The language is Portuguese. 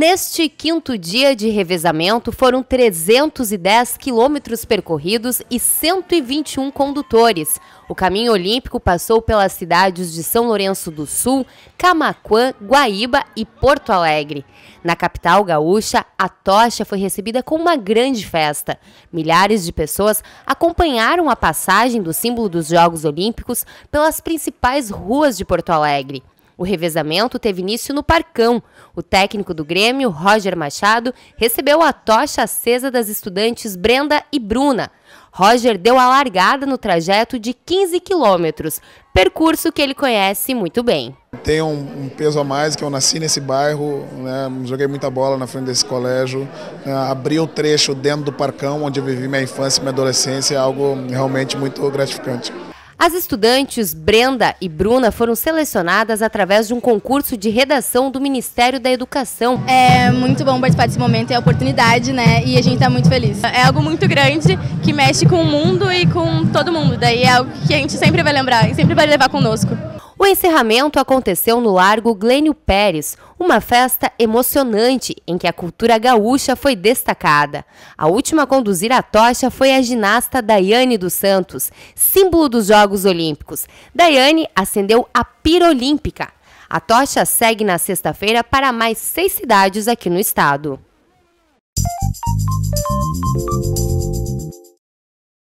Neste quinto dia de revezamento, foram 310 quilômetros percorridos e 121 condutores. O caminho olímpico passou pelas cidades de São Lourenço do Sul, Camaquã, Guaíba e Porto Alegre. Na capital gaúcha, a tocha foi recebida com uma grande festa. Milhares de pessoas acompanharam a passagem do símbolo dos Jogos Olímpicos pelas principais ruas de Porto Alegre. O revezamento teve início no Parcão. O técnico do Grêmio, Roger Machado, recebeu a tocha acesa das estudantes Brenda e Bruna. Roger deu a largada no trajeto de 15 quilômetros, percurso que ele conhece muito bem. Tem um, um, peso a mais que eu nasci nesse bairro, né, joguei muita bola na frente desse colégio, né, abri o trecho dentro do parcão onde eu vivi minha infância e minha adolescência, é algo realmente muito gratificante. As estudantes Brenda e Bruna foram selecionadas através de um concurso de redação do Ministério da Educação. É muito bom participar desse momento, é a oportunidade, né? E a gente está muito feliz. É algo muito grande que mexe com o mundo e com todo mundo. Daí é algo que a gente sempre vai lembrar e sempre vai levar conosco. O encerramento aconteceu no Largo Glênio Pérez, uma festa emocionante em que a cultura gaúcha foi destacada. A última a conduzir a tocha foi a ginasta Daiane dos Santos, símbolo dos Jogos Olímpicos. Daiane acendeu a pira olímpica. A tocha segue na sexta-feira para mais seis cidades aqui no estado.